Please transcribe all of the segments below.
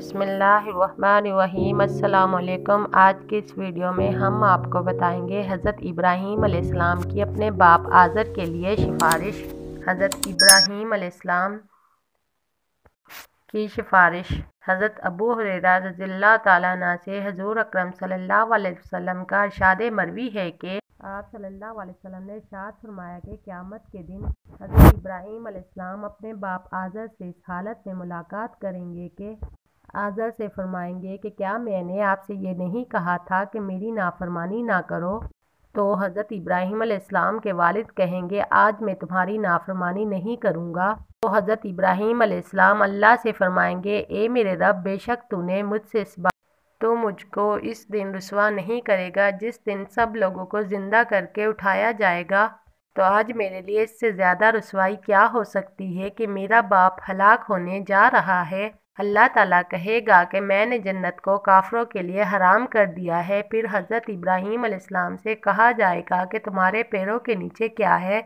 बिसमीम अल्लाम आज के इस वीडियो में हम आपको बताएंगे हज़रत इब्राहीम की अपने बाप आज़र के लिए सिफारिश हज़रत इब्राहीम की सिफारिश हज़रत अबू हरेरा रज़ील्ला तला से हजूर अकरम सल्लाम का इरशाद मरवी है कि आप सल्लल्लाहु अलैहि वसल्लम ने शाद फरमाया कि क़्यामत के दिन हज़रत इब्राहीम अलैहिस्सलाम अपने बाप आज़र से इस हालत में मुलाकात करेंगे कि आज़र से फरमाएंगे कि क्या मैंने आपसे ये नहीं कहा था कि मेरी नाफरमानी ना करो तो हज़रत इब्राहीम अलैहिस्सलाम के वालिद कहेंगे आज मैं तुम्हारी नाफरमानी नहीं करूँगा तो हज़रत इब्राहीम अलैहिस्सलाम अल्लाह से फरमाएंगे ए मेरे रब बेशक तूने मुझसे इस बात तो मुझको इस दिन रसवा नहीं करेगा जिस दिन सब लोगों को ज़िंदा करके उठाया जाएगा तो आज मेरे लिए इससे ज़्यादा रसवाई क्या हो सकती है कि मेरा बाप हलाक होने जा रहा है अल्लाह ताला कहेगा कि मैंने जन्नत को काफ़रों के लिए हराम कर दिया है फिर हज़रत इब्राहीम अलैहिस्सलाम से कहा जाएगा कि तुम्हारे पैरों के नीचे क्या है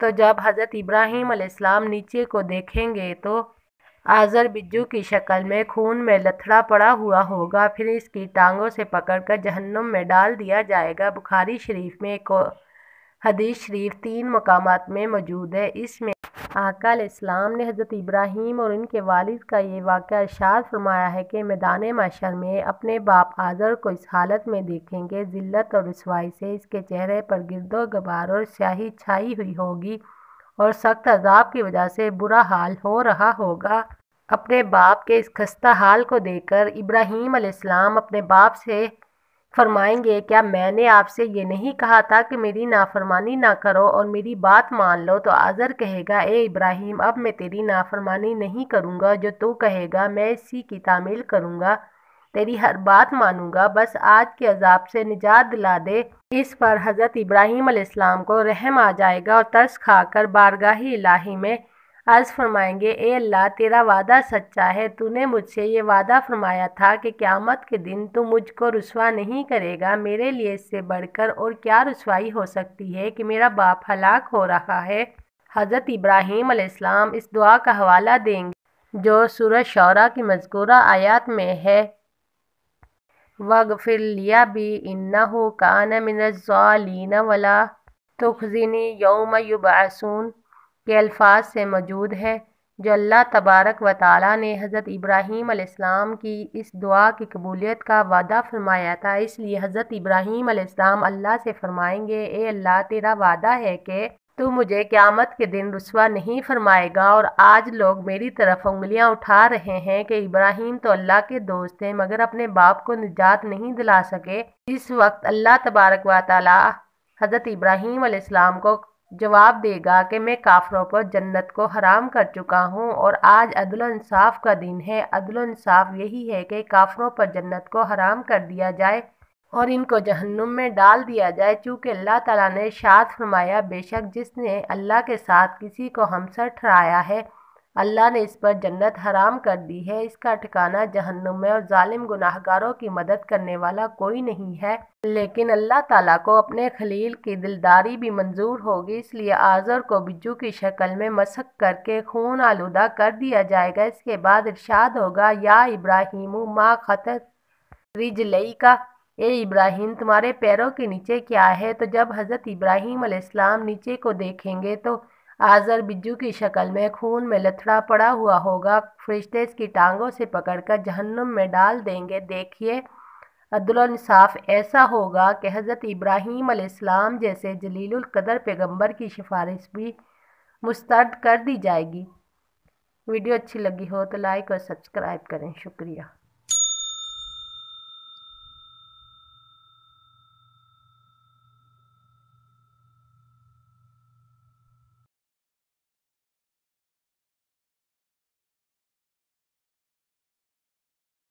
तो जब हज़रत इब्राहीम अलैहिस्सलाम नीचे को देखेंगे तो आज़र बिज्जू की शक्ल में खून में लथड़ा पड़ा हुआ होगा फिर इसकी टांगों से कर जहन्नम में डाल दिया जाएगा बुखारी शरीफ में एक हदीस शरीफ तीन मकाम में मौजूद है इसमें आकल इस्लाम ने हज़रत इब्राहिम और उनके वालिद का ये वाक़ इरशाद फरमाया है कि मैदान माशर में अपने बाप आज़र को इस हालत में देखेंगे ज़िल्त और रसवाई से इसके चेहरे पर गिरदो गबार और स्याही छाई हुई होगी और सख्त अजाब की वजह से बुरा हाल हो रहा होगा अपने बाप के इस खस्ता हाल को देखकर इब्राहीम अलैहिस्सलाम अपने बाप से फरमाएंगे क्या मैंने आपसे ये नहीं कहा था कि मेरी नाफरमानी ना करो और मेरी बात मान लो तो आज़र कहेगा ए इब्राहिम अब मैं तेरी नाफरमानी नहीं करूँगा जो तू कहेगा मैं इसी की तामील करूँगा तेरी हर बात मानूंगा बस आज के अजाब से निजात दिला दे इस पर हज़रत इब्राहिम अलैहिस्सलाम को रहम आ जाएगा और तर्स खाकर बारगाही इलाही में अर्ज़ फरमाएंगे ए अल्लाह तेरा वादा सच्चा है तूने मुझसे ये वादा फरमाया था कि क़्यामत के दिन तू मुझको रसवा नहीं करेगा मेरे लिए इससे बढ़कर और क्या रसवाई हो सकती है कि मेरा बाप हलाक हो रहा है हज़रत इब्राहीम अलैहिस्सलाम इस दुआ का हवाला देंगे जो सूरज शौरा की मजकूरा आयात में है वगफिर लिया भी इन्ना हो कान मिनजालीन वला तुखजिनी यौम युबासून के अल्फाज से मौजूद है जो अल्लाह तबारक व ताली ने हज़रत इब्राहीम की इस दुआ की कबूलियत का वादा फरमाया था इसलिए हज़रत इब्राहीम अल्लाह से फरमाएंगे ए अल्लाह तेरा वादा है कि तू मुझे क़्यामत के दिन रसवा नहीं फरमाएगा और आज लोग मेरी तरफ उंगलियां उठा रहे हैं कि इब्राहिम तो अल्लाह के दोस्त हैं मगर अपने बाप को निजात नहीं दिला सके इस वक्त अल्लाह तबारक व ताली हज़रत इब्राहीम को जवाब देगा कि मैं काफरों पर जन्नत को हराम कर चुका हूँ और आज अदलनसाफ़ का दिन है अदलनसाफ़ यही है कि काफरों पर जन्नत को हराम कर दिया जाए और इनको जहन्नुम में डाल दिया जाए चूँकि अल्लाह ताला ने शाद फरमाया बेशक जिसने अल्लाह के साथ किसी को हमसर ठहराया है अल्लाह ने इस पर जन्नत हराम कर दी है इसका ठिकाना जहन्नुम है और जालिम गुनाहगारों की मदद करने वाला कोई नहीं है लेकिन अल्लाह ताला को अपने खलील की दिलदारी भी मंजूर होगी इसलिए आज़र को बिज्जू की शक्ल में मसक करके खून आलूदा कर दिया जाएगा इसके बाद इरशाद होगा या इब्राहिम माँ खतत रिजलई का ए इब्राहिम तुम्हारे पैरों के नीचे क्या है तो जब हज़रत इब्राहिम नीचे को देखेंगे तो आजर बिजू की शक्ल में खून में लथड़ा पड़ा हुआ होगा फरिश्ते इसकी टांगों से पकड़कर जहन्नुम में डाल देंगे देखिए अदलानसाफ ऐसा होगा कि हज़रत इब्राहीम अलैहिस्सलाम जैसे जलील कदर पैगंबर की सिफारिश भी मुस्तरद कर दी जाएगी वीडियो अच्छी लगी हो तो लाइक और सब्सक्राइब करें शुक्रिया